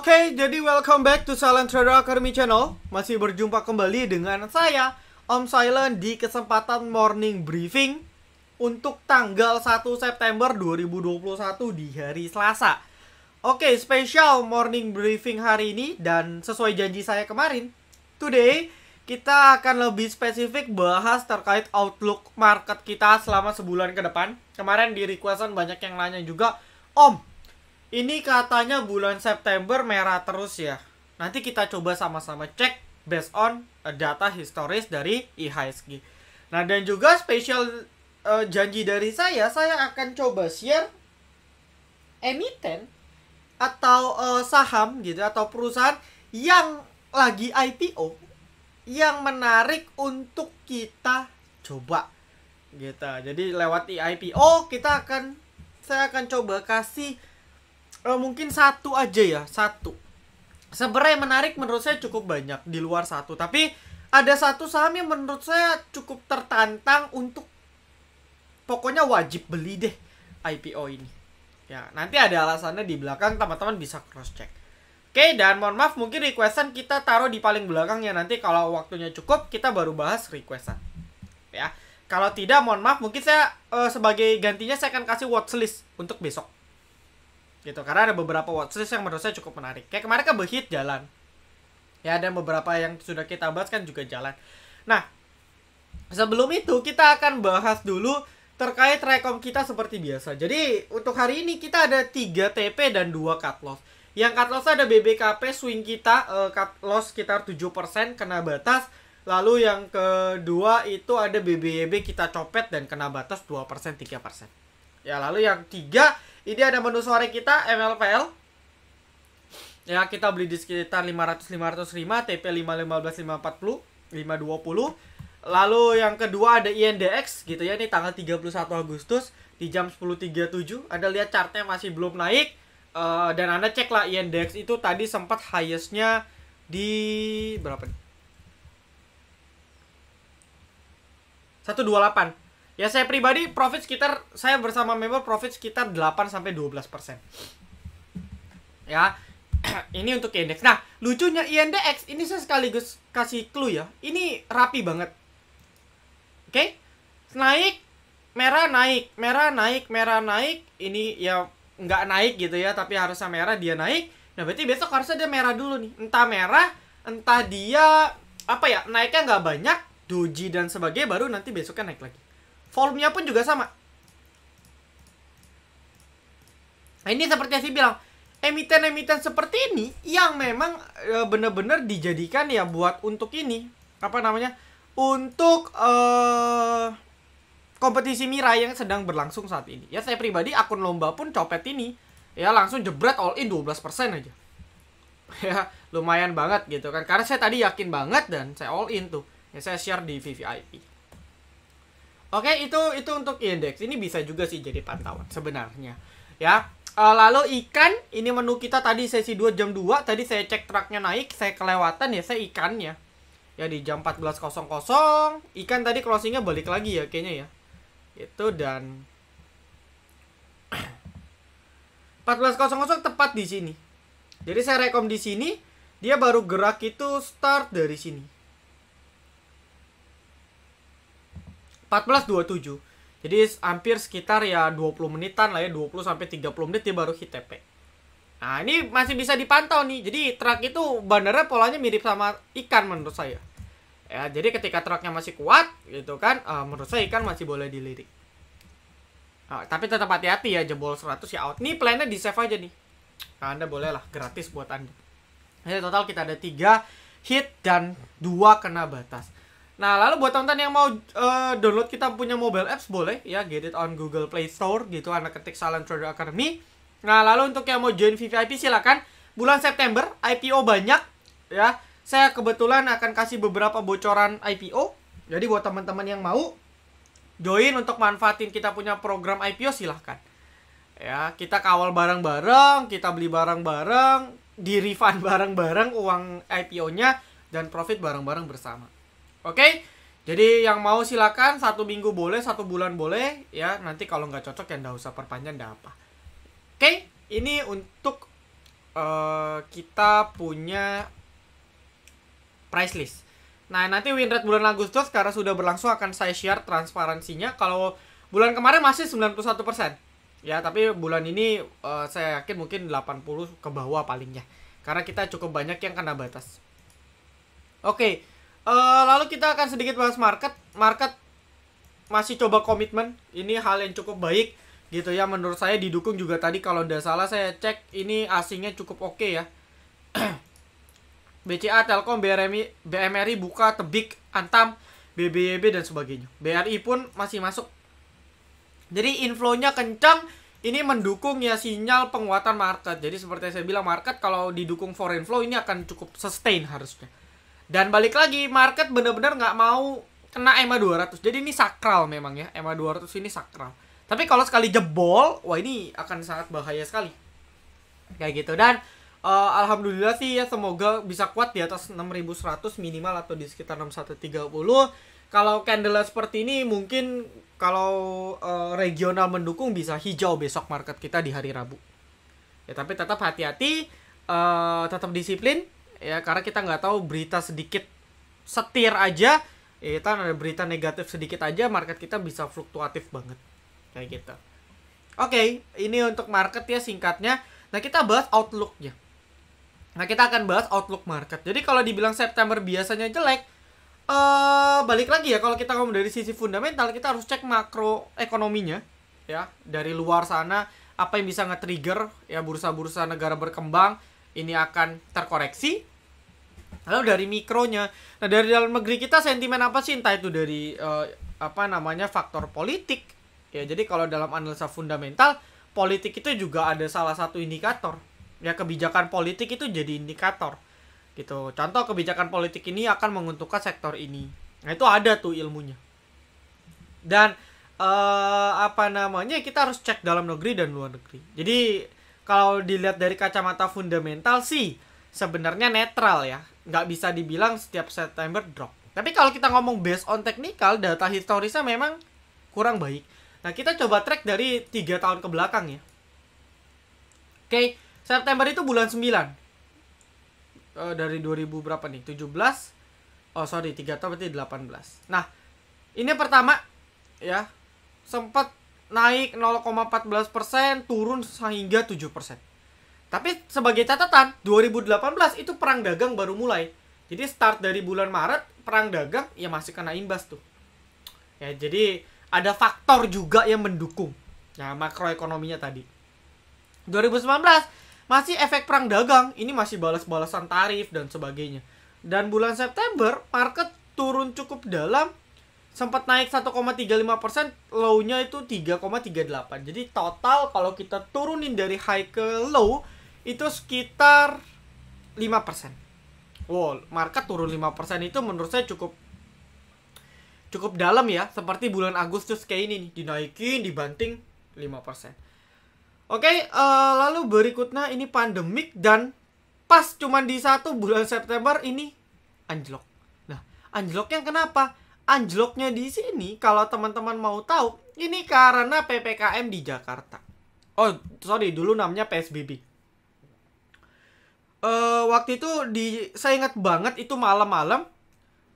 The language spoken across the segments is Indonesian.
Oke, okay, jadi welcome back to Silent Trader Academy Channel. Masih berjumpa kembali dengan saya, Om Silent, di kesempatan morning briefing untuk tanggal 1 September 2021 di hari Selasa. Oke, okay, spesial morning briefing hari ini dan sesuai janji saya kemarin, today kita akan lebih spesifik bahas terkait outlook market kita selama sebulan ke depan. Kemarin di requestan banyak yang nanya juga, Om, ini katanya bulan September merah terus ya. Nanti kita coba sama-sama cek based on eh, data historis dari IHSG. Nah, dan juga spesial uh, eh, janji dari saya, saya akan coba share emiten atau uh, saham gitu atau perusahaan yang lagi IPO yang menarik untuk kita coba gitu. Jadi lewat IPO kita akan saya akan coba kasih uh, mungkin satu aja ya satu sebenarnya menarik menurut saya cukup banyak di luar satu tapi ada satu saham yang menurut saya cukup tertantang untuk pokoknya wajib beli deh IPO ini ya nanti ada alasannya di belakang teman-teman bisa cross check Oke, dan mohon maaf mungkin requestan kita taruh di paling belakang ya nanti kalau waktunya cukup kita baru bahas requestan. Ya. Kalau tidak mohon maaf mungkin saya uh, sebagai gantinya saya akan kasih watchlist untuk besok gitu karena ada beberapa watchlist yang menurut saya cukup menarik kayak kemarin kan behit jalan ya ada beberapa yang sudah kita bahas kan juga jalan nah sebelum itu kita akan bahas dulu terkait rekom kita seperti biasa jadi untuk hari ini kita ada 3 TP dan 2 cut loss yang cut loss ada BBKP swing kita uh, cut loss sekitar 7% kena batas lalu yang kedua itu ada BBYB e kita copet dan kena batas 2% 3% ya lalu yang tiga ini ada menu sore kita MLPL ya kita beli di sekitar 500 505 TP 515 540 520 lalu yang kedua ada INDX gitu ya ini tanggal 31 Agustus di jam 10.37 Anda lihat chartnya masih belum naik uh, dan Anda ceklah INDX itu tadi sempat highestnya di berapa nih? 128 Ya saya pribadi profit sekitar saya bersama member profit sekitar 8 sampai 12%. Ya. ini untuk indeks. Nah, lucunya INDX ini saya sekaligus kasih clue ya. Ini rapi banget. Oke? Okay? Naik merah naik, merah naik, merah naik. Ini ya nggak naik gitu ya, tapi harusnya merah dia naik. Nah, berarti besok harusnya dia merah dulu nih. Entah merah, entah dia apa ya, naiknya nggak banyak, doji dan sebagainya baru nanti besoknya naik lagi. Volumenya pun juga sama. Nah, ini seperti yang saya bilang, emiten-emiten seperti ini yang memang e, benar-benar dijadikan ya buat untuk ini, apa namanya? Untuk e, kompetisi Mira yang sedang berlangsung saat ini. Ya saya pribadi akun lomba pun copet ini ya langsung jebret all in 12% aja. Ya, lumayan banget gitu kan. Karena saya tadi yakin banget dan saya all in tuh. Ya saya share di VVIP. Oke, itu itu untuk indeks. Ini bisa juga sih jadi pantauan sebenarnya. Ya. Eh, lalu ikan, ini menu kita tadi sesi 2 jam 2, tadi saya cek truknya naik, saya kelewatan ya saya ikannya. Ya di jam 14.00, ikan tadi closingnya balik lagi ya kayaknya ya. Itu dan 14.00 tepat di sini. Jadi saya rekom di sini, dia baru gerak itu start dari sini. 14.27 jadi hampir sekitar ya 20 menitan lah ya 20 sampai 30 menit dia baru hit TP nah ini masih bisa dipantau nih jadi truk itu bandara polanya mirip sama ikan menurut saya ya jadi ketika truknya masih kuat gitu kan uh, menurut saya ikan masih boleh dilirik Nah, tapi tetap hati-hati ya jebol 100 ya out. Nih plannya di save aja nih. Nah, anda boleh lah gratis buat Anda. Jadi total kita ada 3 hit dan 2 kena batas. Nah, lalu buat teman-teman yang mau uh, download kita punya mobile apps boleh ya, get it on Google Play Store gitu, anak ketik Salon Trader Academy. Nah, lalu untuk yang mau join VVIP silakan. Bulan September IPO banyak ya. Saya kebetulan akan kasih beberapa bocoran IPO. Jadi buat teman-teman yang mau join untuk manfaatin kita punya program IPO silahkan. Ya, kita kawal bareng-bareng, kita beli bareng-bareng, di refund bareng-bareng uang IPO-nya dan profit bareng-bareng bersama. Oke? Jadi yang mau silakan satu minggu boleh, satu bulan boleh ya. Nanti kalau nggak cocok ya nggak usah perpanjang, nggak apa. Oke, ini untuk uh, kita punya price list. Nah nanti win rate bulan Agustus karena sudah berlangsung akan saya share transparansinya. Kalau bulan kemarin masih 91 ya, tapi bulan ini uh, saya yakin mungkin 80 ke bawah palingnya. Karena kita cukup banyak yang kena batas. Oke. Okay Eh, lalu kita akan sedikit bahas market. Market masih coba komitmen. Ini hal yang cukup baik gitu ya. Menurut saya didukung juga tadi kalau tidak salah saya cek ini asingnya cukup oke okay ya. BCA, Telkom, BRMI, BMRI buka, Tebik, Antam, BBYB dan sebagainya. BRI pun masih masuk. Jadi inflownya kencang. Ini mendukung ya sinyal penguatan market. Jadi seperti saya bilang market kalau didukung foreign flow ini akan cukup sustain harusnya. Dan balik lagi market bener-bener nggak mau kena EMA 200. Jadi ini sakral memang ya. EMA 200 ini sakral. Tapi kalau sekali jebol, wah ini akan sangat bahaya sekali. Kayak gitu. Dan uh, alhamdulillah sih ya semoga bisa kuat di atas 6100 minimal atau di sekitar 6130. Kalau candle seperti ini mungkin kalau uh, regional mendukung bisa hijau besok market kita di hari Rabu. Ya tapi tetap hati-hati, uh, tetap disiplin, ya karena kita nggak tahu berita sedikit setir aja ya kita ada berita negatif sedikit aja market kita bisa fluktuatif banget kayak gitu oke okay, ini untuk market ya singkatnya nah kita bahas outlooknya nah kita akan bahas outlook market jadi kalau dibilang September biasanya jelek uh, balik lagi ya kalau kita ngomong dari sisi fundamental kita harus cek makro ekonominya ya dari luar sana apa yang bisa nge-trigger ya bursa-bursa negara berkembang ini akan terkoreksi Lalu dari mikronya. Nah, dari dalam negeri kita sentimen apa sih? Entah itu dari uh, apa namanya faktor politik. Ya, jadi kalau dalam analisa fundamental, politik itu juga ada salah satu indikator. Ya, kebijakan politik itu jadi indikator. Gitu. Contoh kebijakan politik ini akan menguntungkan sektor ini. Nah, itu ada tuh ilmunya. Dan uh, apa namanya? Kita harus cek dalam negeri dan luar negeri. Jadi kalau dilihat dari kacamata fundamental sih sebenarnya netral ya nggak bisa dibilang setiap September drop. Tapi kalau kita ngomong based on technical, data historisnya memang kurang baik. Nah, kita coba track dari 3 tahun ke belakang ya. Oke, okay, September itu bulan 9. Uh, eh, dari 2000 berapa nih? 17. Oh, sorry, 3 tahun berarti 18. Nah, ini pertama ya sempat naik 0,14% turun sehingga 7%. Tapi sebagai catatan, 2018 itu perang dagang baru mulai. Jadi start dari bulan Maret, perang dagang ya masih kena imbas tuh. Ya, jadi ada faktor juga yang mendukung. ya makroekonominya tadi. 2019 masih efek perang dagang, ini masih balas-balasan tarif dan sebagainya. Dan bulan September market turun cukup dalam sempat naik 1,35% low-nya itu 3,38. Jadi total kalau kita turunin dari high ke low itu sekitar 5%. Wow, market turun 5% itu menurut saya cukup cukup dalam ya, seperti bulan Agustus kayak ini nih, dinaikin, dibanting 5%. Oke, uh, lalu berikutnya ini pandemik dan pas cuman di satu bulan September ini anjlok. Nah, anjloknya kenapa? Anjloknya di sini kalau teman-teman mau tahu, ini karena PPKM di Jakarta. Oh, sorry, dulu namanya PSBB uh, waktu itu di saya ingat banget itu malam-malam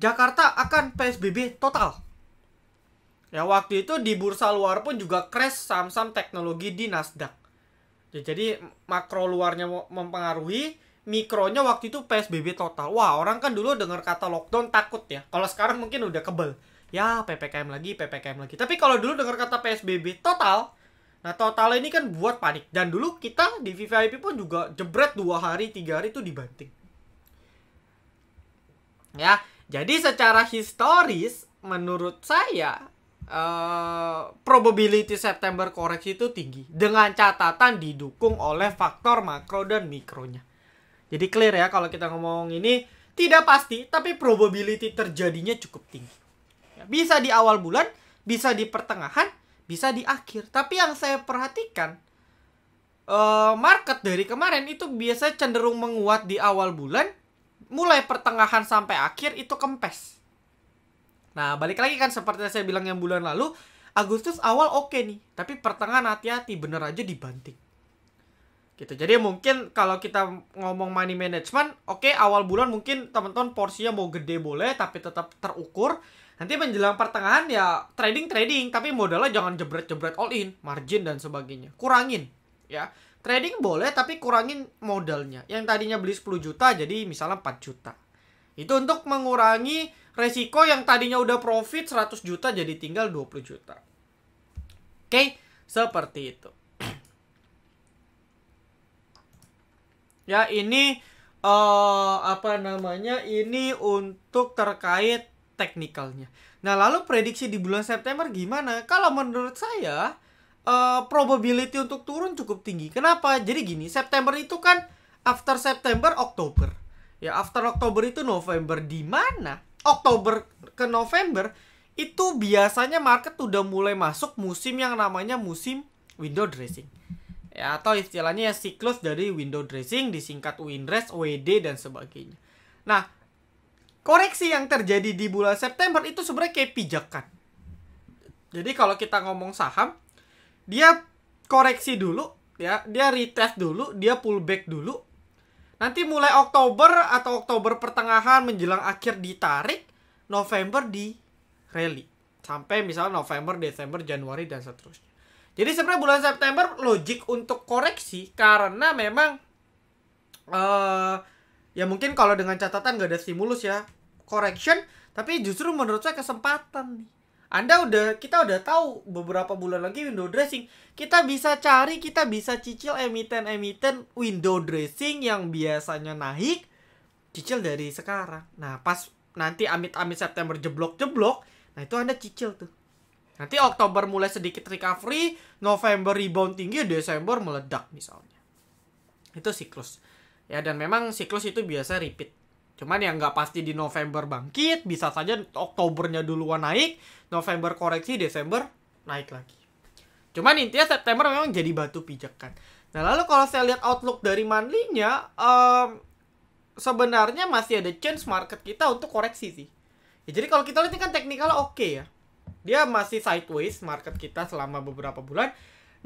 Jakarta akan PSBB total. Ya waktu itu di bursa luar pun juga crash saham-saham teknologi di Nasdaq. Ya, jadi makro luarnya mempengaruhi, mikronya waktu itu PSBB total. Wah orang kan dulu dengar kata lockdown takut ya. Kalau sekarang mungkin udah kebel. Ya PPKM lagi, PPKM lagi. Tapi kalau dulu dengar kata PSBB total, Nah total ini kan buat panik. Dan dulu kita di VVIP pun juga jebret dua hari tiga hari itu dibanting. Ya, jadi secara historis menurut saya uh, probability September koreksi itu tinggi dengan catatan didukung oleh faktor makro dan mikronya. Jadi clear ya kalau kita ngomong ini tidak pasti tapi probability terjadinya cukup tinggi. Ya, bisa di awal bulan, bisa di pertengahan, bisa di akhir. Tapi yang saya perhatikan uh, market dari kemarin itu biasanya cenderung menguat di awal bulan, mulai pertengahan sampai akhir itu kempes. Nah, balik lagi kan seperti yang saya bilang yang bulan lalu, Agustus awal oke okay nih, tapi pertengahan hati-hati bener aja dibanting. Gitu. Jadi mungkin kalau kita ngomong money management, oke okay, awal bulan mungkin teman-teman porsinya mau gede boleh tapi tetap terukur nanti menjelang pertengahan ya trading trading tapi modalnya jangan jebret jebret all in margin dan sebagainya kurangin ya trading boleh tapi kurangin modalnya yang tadinya beli 10 juta jadi misalnya 4 juta itu untuk mengurangi resiko yang tadinya udah profit 100 juta jadi tinggal 20 juta oke seperti itu ya ini uh, apa namanya ini untuk terkait teknikalnya. Nah, lalu prediksi di bulan September gimana? Kalau menurut saya uh, probability untuk turun cukup tinggi. Kenapa? Jadi gini, September itu kan after September Oktober. Ya, after Oktober itu November di mana? Oktober ke November itu biasanya market udah mulai masuk musim yang namanya musim window dressing. Ya, atau istilahnya ya siklus dari window dressing disingkat Windress, WD dan sebagainya. Nah, koreksi yang terjadi di bulan September itu sebenarnya kayak pijakan. Jadi kalau kita ngomong saham, dia koreksi dulu, ya, dia retest dulu, dia pullback dulu. Nanti mulai Oktober atau Oktober pertengahan menjelang akhir ditarik, November di rally. Sampai misalnya November, Desember, Januari dan seterusnya. Jadi sebenarnya bulan September logik untuk koreksi karena memang uh, ya mungkin kalau dengan catatan gak ada stimulus ya correction tapi justru menurut saya kesempatan nih anda udah kita udah tahu beberapa bulan lagi window dressing kita bisa cari kita bisa cicil emiten-emiten window dressing yang biasanya naik cicil dari sekarang nah pas nanti amit-amit September jeblok-jeblok nah itu anda cicil tuh nanti Oktober mulai sedikit recovery November rebound tinggi Desember meledak misalnya itu siklus Ya dan memang siklus itu biasa repeat. Cuman yang nggak pasti di November bangkit, bisa saja Oktobernya duluan naik, November koreksi, Desember naik lagi. Cuman intinya September memang jadi batu pijakan. Nah lalu kalau saya lihat outlook dari manlinya, um, sebenarnya masih ada chance market kita untuk koreksi sih. Ya, jadi kalau kita lihat ini kan teknikal oke okay ya. Dia masih sideways market kita selama beberapa bulan.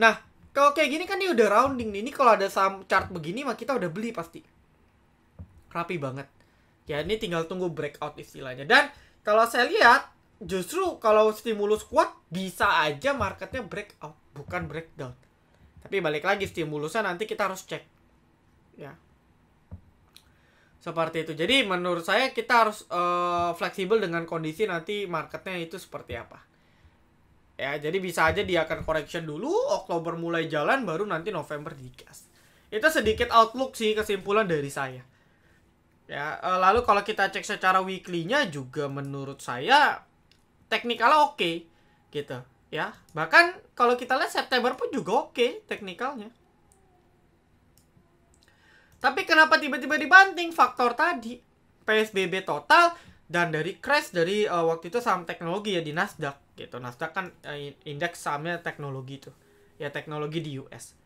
Nah, kalau kayak gini kan dia udah rounding nih. Ini kalau ada saham chart begini mah kita udah beli pasti. Rapi banget. Ya ini tinggal tunggu breakout istilahnya. Dan kalau saya lihat justru kalau stimulus kuat bisa aja marketnya breakout bukan breakdown. Tapi balik lagi stimulusnya nanti kita harus cek. Ya. Seperti itu. Jadi menurut saya kita harus uh, fleksibel dengan kondisi nanti marketnya itu seperti apa. Ya, jadi bisa aja dia akan correction dulu, Oktober mulai jalan, baru nanti November digas. Itu sedikit outlook sih kesimpulan dari saya. Ya, eh, lalu kalau kita cek secara weekly-nya juga menurut saya teknikalnya oke okay, gitu ya. Bahkan kalau kita lihat September pun juga oke okay, teknikalnya. Tapi kenapa tiba-tiba dibanting faktor tadi? PSBB total dan dari crash dari uh, waktu itu saham teknologi ya di Nasdaq gitu Nasdaq kan eh, indeks sahamnya teknologi itu ya teknologi di US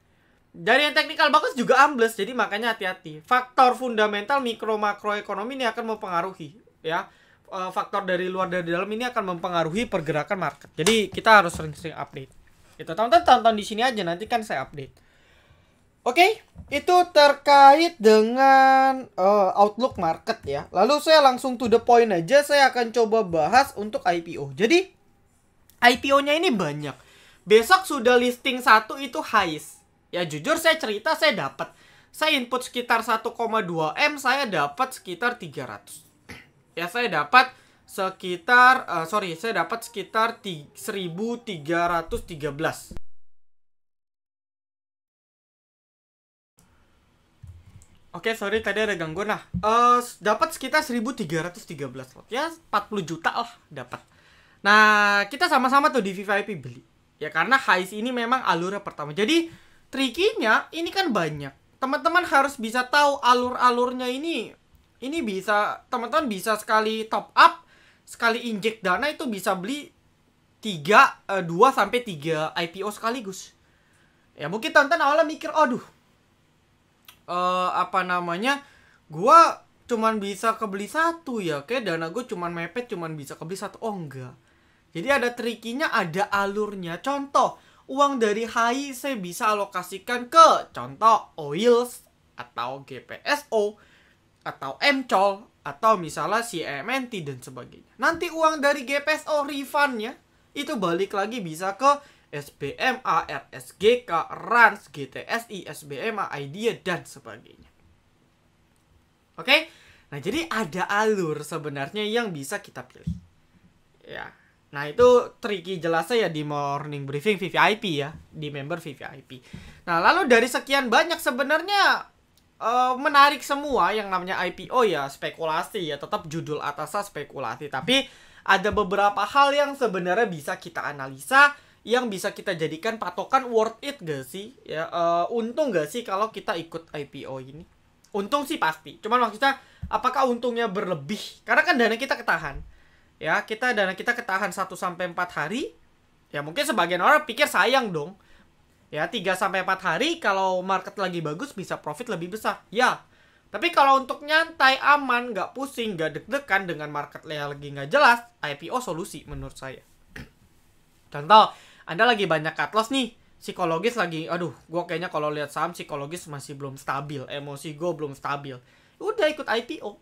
dari yang teknikal bagus juga ambles jadi makanya hati-hati faktor fundamental mikro makro ekonomi ini akan mempengaruhi ya eh, faktor dari luar dari dalam ini akan mempengaruhi pergerakan market jadi kita harus sering-sering update itu tonton tonton di sini aja nanti kan saya update oke okay, itu terkait dengan uh, outlook market ya lalu saya langsung to the point aja saya akan coba bahas untuk IPO jadi IPO-nya ini banyak. Besok sudah listing satu itu highs. Ya jujur saya cerita saya dapat. Saya input sekitar 1,2 M, saya dapat sekitar 300. Ya saya dapat sekitar uh, sorry, saya dapat sekitar 1313. Oke, okay, sorry tadi ada gangguan lah. Uh, dapat sekitar 1313 lot. Ya, 40 juta lah dapat. Nah, kita sama-sama tuh di VIP beli. Ya karena Heist ini memang alur pertama. Jadi trikinya ini kan banyak. Teman-teman harus bisa tahu alur-alurnya ini. Ini bisa teman-teman bisa sekali top up, sekali injek dana itu bisa beli 3 2 eh, sampai 3 IPO sekaligus. Ya mungkin teman-teman awalnya mikir, "Aduh. Uh, apa namanya? Gua cuman bisa kebeli satu ya kayak dana gue cuman mepet cuman bisa kebeli satu oh enggak jadi ada trikinya, ada alurnya. Contoh, uang dari HI saya bisa alokasikan ke contoh OILS atau GPSO atau MCOL atau misalnya CMNT dan sebagainya. Nanti uang dari GPSO refundnya itu balik lagi bisa ke SBMA, RSGK, RANS, GTSI, SBMA, IDEA, ya, dan sebagainya. Oke? Nah, jadi ada alur sebenarnya yang bisa kita pilih. Ya, Nah itu tricky jelasnya ya di morning briefing VVIP ya di member VVIP. Nah lalu dari sekian banyak sebenarnya uh, menarik semua yang namanya IPO ya spekulasi ya tetap judul atasnya spekulasi tapi ada beberapa hal yang sebenarnya bisa kita analisa yang bisa kita jadikan patokan worth it gak sih ya uh, untung gak sih kalau kita ikut IPO ini untung sih pasti cuman maksudnya apakah untungnya berlebih karena kan dana kita ketahan ya kita dana kita ketahan 1 sampai empat hari ya mungkin sebagian orang pikir sayang dong ya 3 sampai empat hari kalau market lagi bagus bisa profit lebih besar ya tapi kalau untuk nyantai, aman, nggak pusing, nggak deg-degan dengan market yang lagi nggak jelas, IPO solusi menurut saya. Contoh, Anda lagi banyak cut loss nih, psikologis lagi, aduh, gue kayaknya kalau lihat saham psikologis masih belum stabil, emosi gue belum stabil. Udah ikut IPO.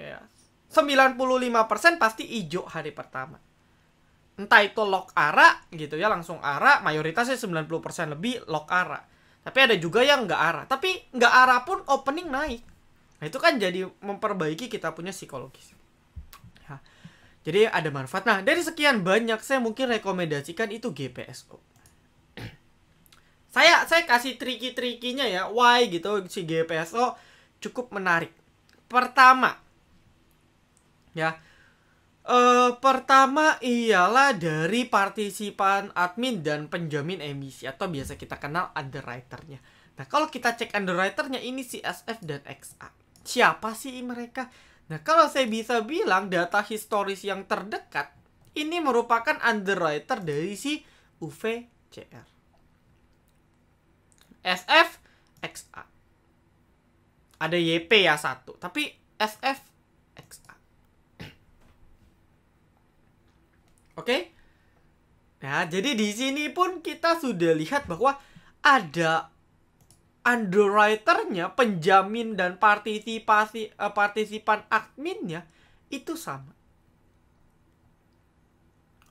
Ya, 95% pasti ijo hari pertama. Entah itu lock ara gitu ya, langsung ara, mayoritasnya 90% lebih lock ara. Tapi ada juga yang nggak ara. Tapi nggak arah pun opening naik. Nah itu kan jadi memperbaiki kita punya psikologis. Ya. Jadi ada manfaat. Nah dari sekian banyak saya mungkin rekomendasikan itu GPSO. saya saya kasih triki-trikinya ya. Why gitu si GPSO cukup menarik. Pertama, ya. e, pertama ialah dari partisipan admin dan penjamin emisi atau biasa kita kenal underwriternya. Nah kalau kita cek underwriternya ini CSF dan XA. Siapa sih mereka? Nah kalau saya bisa bilang data historis yang terdekat ini merupakan underwriter dari si UVCR. SF XA. Ada YP ya satu, tapi SF Oke? Okay? Nah, jadi di sini pun kita sudah lihat bahwa ada underwriternya, penjamin dan partisipasi uh, partisipan adminnya itu sama.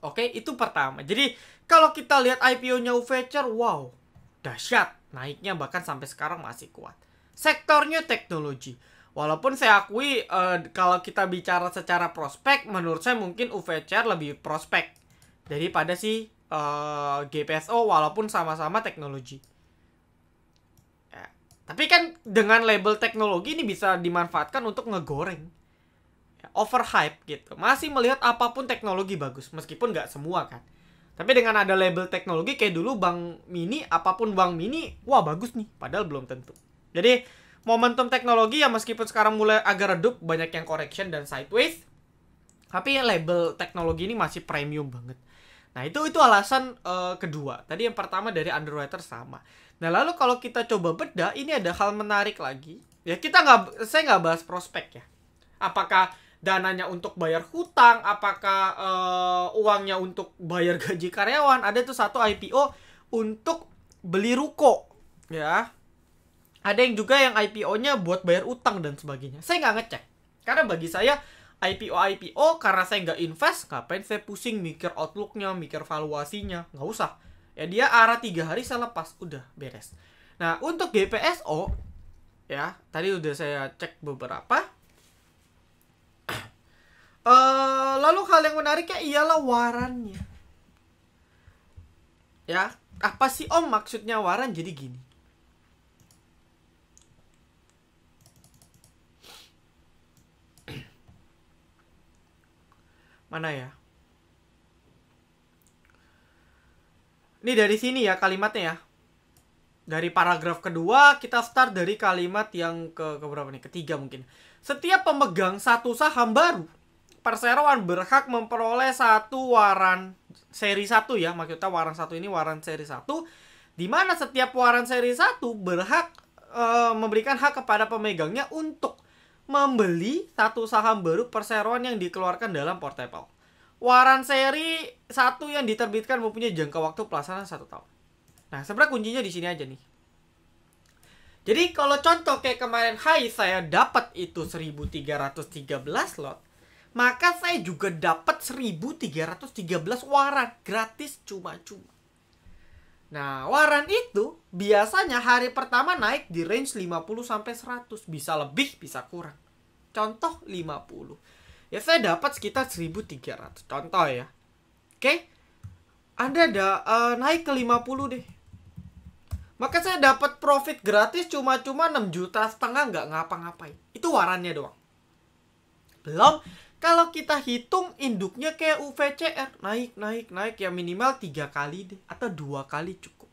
Oke, okay? itu pertama. Jadi kalau kita lihat IPO-nya Venture, wow, dahsyat naiknya bahkan sampai sekarang masih kuat. Sektornya teknologi. Walaupun saya akui uh, kalau kita bicara secara prospek, menurut saya mungkin UVCR lebih prospek daripada si uh, eh, GPSO walaupun sama-sama teknologi. Ya. Tapi kan dengan label teknologi ini bisa dimanfaatkan untuk ngegoreng, ya, overhype gitu. Masih melihat apapun teknologi bagus, meskipun nggak semua kan. Tapi dengan ada label teknologi kayak dulu bank mini, apapun bank mini, wah bagus nih. Padahal belum tentu. Jadi momentum teknologi ya meskipun sekarang mulai agak redup banyak yang correction dan sideways tapi label teknologi ini masih premium banget nah itu itu alasan uh, kedua tadi yang pertama dari underwriter sama nah lalu kalau kita coba beda ini ada hal menarik lagi ya kita nggak saya nggak bahas prospek ya apakah dananya untuk bayar hutang apakah uh, uangnya untuk bayar gaji karyawan ada tuh satu IPO untuk beli ruko ya ada yang juga yang IPO-nya buat bayar utang dan sebagainya. Saya nggak ngecek. Karena bagi saya IPO-IPO karena saya nggak invest, ngapain saya pusing mikir outlook-nya, mikir valuasinya. Nggak usah. Ya dia arah tiga hari saya lepas. Udah beres. Nah untuk GPSO, ya tadi udah saya cek beberapa. Uh, lalu hal yang menariknya ialah warannya. Ya, apa sih om maksudnya waran jadi gini? Mana ya? Ini dari sini ya kalimatnya ya. Dari paragraf kedua kita start dari kalimat yang ke, ke berapa nih? Ketiga mungkin. Setiap pemegang satu saham baru, perseroan berhak memperoleh satu waran seri satu ya. Maksudnya waran satu ini waran seri satu di mana setiap waran seri satu berhak e, memberikan hak kepada pemegangnya untuk membeli satu saham baru perseroan yang dikeluarkan dalam portable. Waran seri satu yang diterbitkan mempunyai jangka waktu pelaksanaan satu tahun. Nah, sebenarnya kuncinya di sini aja nih. Jadi kalau contoh kayak kemarin hai saya dapat itu 1313 lot, maka saya juga dapat 1313 waran gratis cuma-cuma. Nah, waran itu biasanya hari pertama naik di range 50 100, bisa lebih, bisa kurang. Contoh 50. Ya saya dapat sekitar 1300. Contoh ya. Oke. Okay? Anda ada uh, eh, naik ke 50 deh. Maka saya dapat profit gratis cuma-cuma 6 juta setengah nggak ngapa-ngapain. Itu warannya doang. Belum kalau kita hitung induknya kayak UVCR naik naik naik ya minimal tiga kali deh atau dua kali cukup.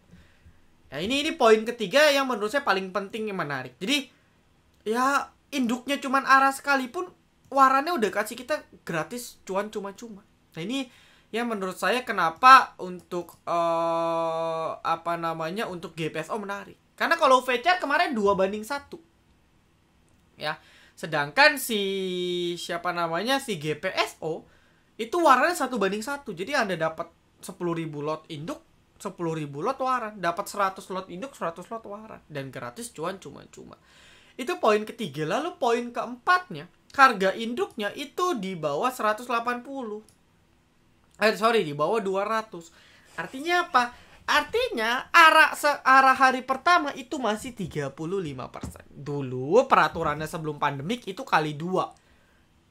Ya ini ini poin ketiga yang menurut saya paling penting yang menarik. Jadi ya induknya cuman arah sekalipun warannya udah kasih kita gratis cuan cuma-cuma nah ini yang menurut saya kenapa untuk uh, apa namanya untuk GPSO menarik karena kalau VCR kemarin dua banding satu ya sedangkan si siapa namanya si GPSO itu warannya satu banding satu jadi anda dapat 10.000 lot induk 10.000 lot waran dapat 100 lot induk 100 lot waran dan gratis cuan cuma-cuma itu poin ketiga. Lalu poin keempatnya, harga induknya itu di bawah 180. Eh sorry, di bawah 200. Artinya apa? Artinya arah searah hari pertama itu masih 35%. Dulu peraturannya sebelum pandemik itu kali dua.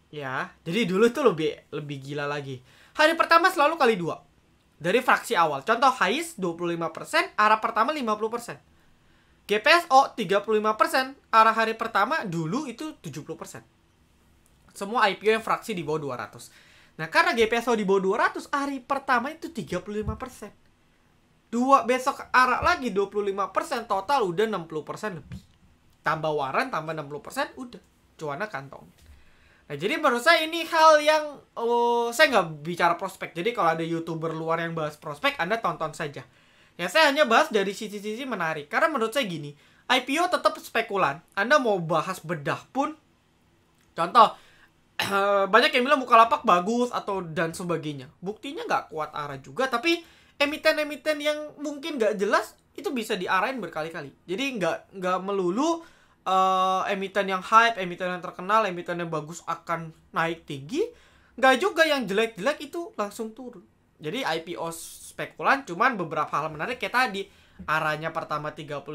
Ya, jadi dulu itu lebih lebih gila lagi. Hari pertama selalu kali dua. Dari fraksi awal. Contoh Hais 25%, arah pertama 50%. GPSO 35%, arah hari pertama dulu itu 70%. Semua IPO yang fraksi di bawah 200. Nah, karena GPSO di bawah 200, hari pertama itu 35%. Dua besok arah lagi 25%, total udah 60% lebih. Tambah waran, tambah 60%, udah. Cuana kantong. Nah, jadi menurut saya ini hal yang oh, saya nggak bicara prospek. Jadi kalau ada youtuber luar yang bahas prospek, Anda tonton saja. Ya saya hanya bahas dari sisi-sisi menarik. Karena menurut saya gini, IPO tetap spekulan. Anda mau bahas bedah pun, contoh, banyak yang bilang Bukalapak bagus atau dan sebagainya. Buktinya nggak kuat arah juga, tapi emiten-emiten yang mungkin nggak jelas itu bisa diarahin berkali-kali. Jadi nggak nggak melulu uh, emiten yang hype, emiten yang terkenal, emiten yang bagus akan naik tinggi. Nggak juga yang jelek-jelek itu langsung turun. Jadi IPO spekulan cuman beberapa hal menarik kayak tadi arahnya pertama 35%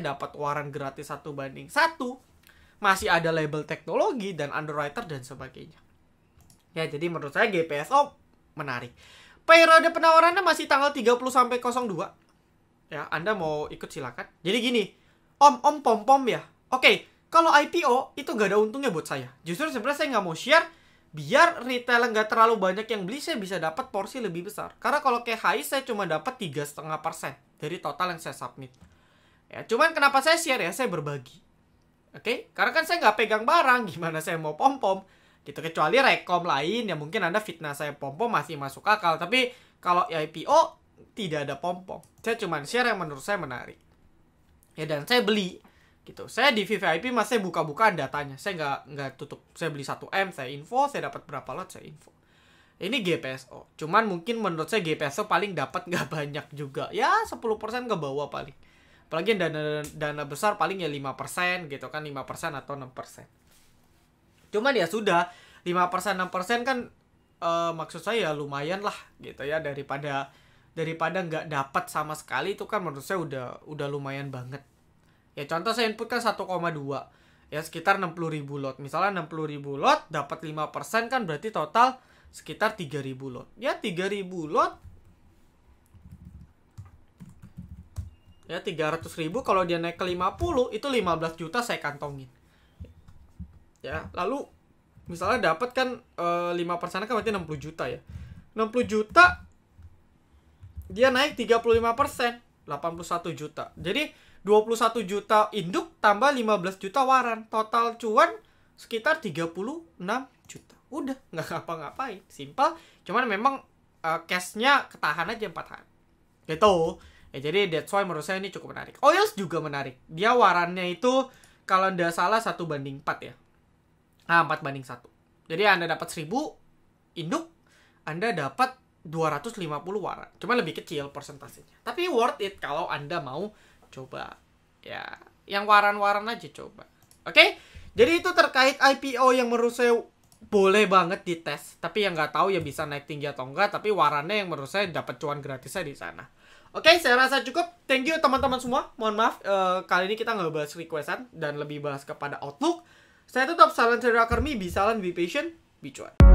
dapat waran gratis satu banding satu masih ada label teknologi dan underwriter dan sebagainya ya jadi menurut saya GPSO menarik periode penawarannya masih tanggal 30 sampai 02 ya Anda mau ikut silakan jadi gini om om pom pom ya oke kalau IPO itu gak ada untungnya buat saya justru sebenarnya saya nggak mau share biar retail nggak terlalu banyak yang beli saya bisa dapat porsi lebih besar karena kalau kayak high saya cuma dapat tiga setengah persen dari total yang saya submit ya cuman kenapa saya share ya saya berbagi oke okay? karena kan saya nggak pegang barang gimana saya mau pom pom gitu kecuali rekom lain ya mungkin anda fitnah saya pom pom masih masuk akal tapi kalau IPO tidak ada pom pom saya cuma share yang menurut saya menarik ya dan saya beli gitu saya di VVIP mas saya buka-bukaan datanya saya nggak nggak tutup saya beli 1 m saya info saya dapat berapa lot saya info ini GPSO cuman mungkin menurut saya GPSO paling dapat nggak banyak juga ya 10% ke bawah paling apalagi dana dana besar paling ya lima persen gitu kan lima persen atau enam persen cuman ya sudah lima persen enam persen kan uh, maksud saya ya lumayan lah gitu ya daripada daripada nggak dapat sama sekali itu kan menurut saya udah udah lumayan banget ya contoh saya input kan 1,2 ya sekitar 60 ribu lot misalnya 60 ribu lot dapat 5% kan berarti total sekitar 3 ribu lot ya 3 ribu lot ya 300 ribu kalau dia naik ke 50 itu 15 juta saya kantongin ya lalu misalnya dapat kan 5% eh, kan berarti 60 juta ya 60 juta dia naik 35 81 juta jadi 21 juta induk tambah 15 juta waran. Total cuan sekitar 36 juta. Udah, nggak ngapa-ngapain. Simpel. Cuman memang uh, cashnya ketahan aja 4 hari. Gitu. Ya, jadi that's why menurut saya ini cukup menarik. oh yes juga menarik. Dia warannya itu kalau nggak salah satu banding 4 ya. Ah, empat banding satu Jadi Anda dapat 1000 induk, Anda dapat 250 waran. Cuma lebih kecil persentasenya. Tapi worth it kalau Anda mau coba ya yang waran-waran aja coba oke okay? jadi itu terkait IPO yang menurut saya boleh banget dites tapi yang nggak tahu ya bisa naik tinggi atau enggak tapi warannya yang menurut saya dapat cuan gratisnya di sana oke okay, saya rasa cukup thank you teman-teman semua mohon maaf uh, kali ini kita nggak bahas requestan dan lebih bahas kepada outlook saya tetap salam dari Akarmi, bisa lan be patient, be cuan.